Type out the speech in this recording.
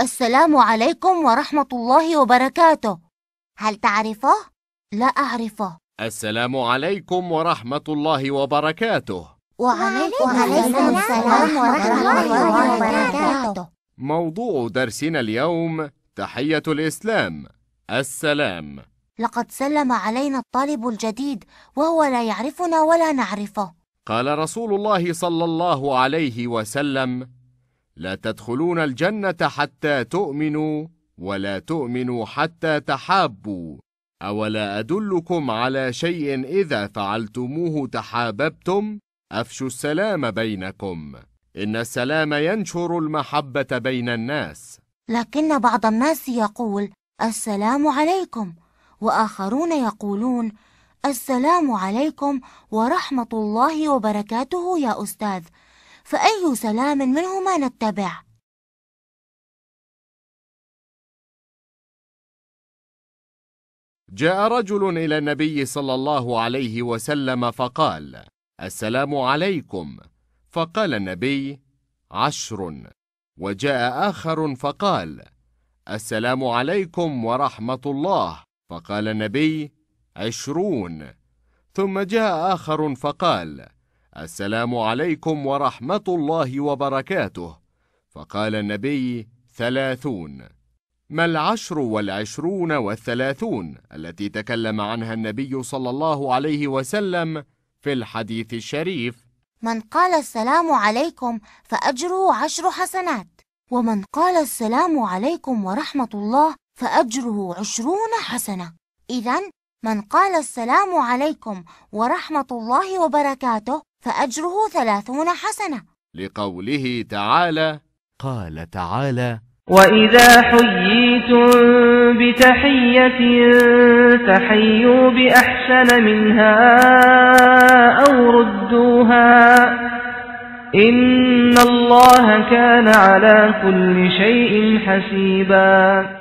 السلام عليكم ورحمة الله وبركاته هل تعرفه؟ لا أعرفه السلام عليكم ورحمة الله وبركاته وعليكم, وعليكم السلام ورحمة الله وبركاته موضوع درسنا اليوم تحية الإسلام السلام لقد سلم علينا الطالب الجديد وهو لا يعرفنا ولا نعرفه قال رسول الله صلى الله عليه وسلم لا تدخلون الجنة حتى تؤمنوا ولا تؤمنوا حتى تحابوا أولا أدلكم على شيء إذا فعلتموه تحاببتم أفشوا السلام بينكم إن السلام ينشر المحبة بين الناس لكن بعض الناس يقول السلام عليكم وآخرون يقولون السلام عليكم ورحمة الله وبركاته يا أستاذ فأي سلام منهما نتبع؟ جاء رجل إلى النبي صلى الله عليه وسلم فقال السلام عليكم فقال النبي عشر وجاء آخر فقال السلام عليكم ورحمة الله فقال النبي عشرون ثم جاء آخر فقال السلام عليكم ورحمة الله وبركاته فقال النبي ثلاثون ما العشر والعشرون والثلاثون التي تكلم عنها النبي صلى الله عليه وسلم في الحديث الشريف من قال السلام عليكم فأجره عشر حسنات ومن قال السلام عليكم ورحمة الله فأجره عشرون حسنة إذن من قال السلام عليكم ورحمة الله وبركاته فأجره ثلاثون حسنة لقوله تعالى قال تعالى وإذا حييتم بتحية فحيوا بأحسن منها أو ردوها إن الله كان على كل شيء حسيباً